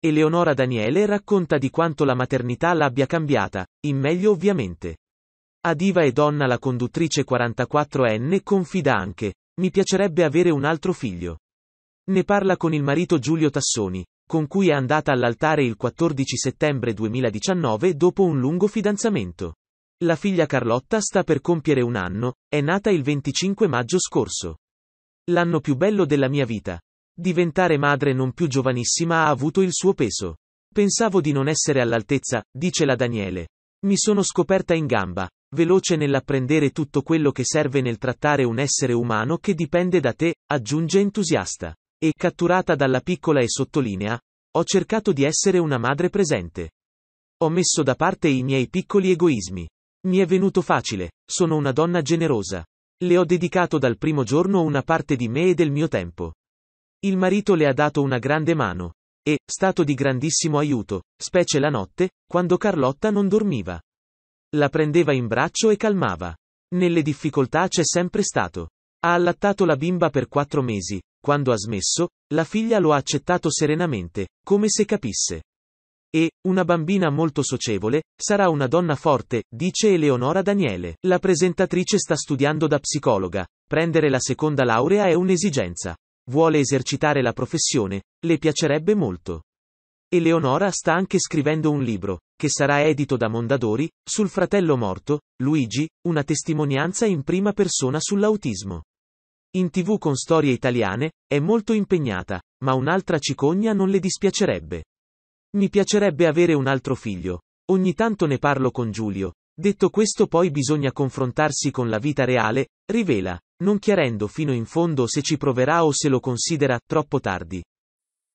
Eleonora Daniele racconta di quanto la maternità l'abbia cambiata, in meglio ovviamente. A Diva e Donna la conduttrice 44enne confida anche, mi piacerebbe avere un altro figlio. Ne parla con il marito Giulio Tassoni, con cui è andata all'altare il 14 settembre 2019 dopo un lungo fidanzamento. La figlia Carlotta sta per compiere un anno, è nata il 25 maggio scorso. L'anno più bello della mia vita, Diventare madre non più giovanissima ha avuto il suo peso. Pensavo di non essere all'altezza, dice la Daniele. Mi sono scoperta in gamba, veloce nell'apprendere tutto quello che serve nel trattare un essere umano che dipende da te, aggiunge entusiasta. E catturata dalla piccola e sottolinea, ho cercato di essere una madre presente. Ho messo da parte i miei piccoli egoismi. Mi è venuto facile, sono una donna generosa. Le ho dedicato dal primo giorno una parte di me e del mio tempo. Il marito le ha dato una grande mano. E, stato di grandissimo aiuto, specie la notte, quando Carlotta non dormiva. La prendeva in braccio e calmava. Nelle difficoltà c'è sempre stato. Ha allattato la bimba per quattro mesi, quando ha smesso, la figlia lo ha accettato serenamente, come se capisse. E, una bambina molto socievole, sarà una donna forte, dice Eleonora Daniele. La presentatrice sta studiando da psicologa, prendere la seconda laurea è un'esigenza. Vuole esercitare la professione, le piacerebbe molto. Eleonora sta anche scrivendo un libro, che sarà edito da Mondadori, sul fratello morto, Luigi, una testimonianza in prima persona sull'autismo. In tv con storie italiane, è molto impegnata, ma un'altra cicogna non le dispiacerebbe. Mi piacerebbe avere un altro figlio. Ogni tanto ne parlo con Giulio. Detto questo poi bisogna confrontarsi con la vita reale, rivela non chiarendo fino in fondo se ci proverà o se lo considera troppo tardi.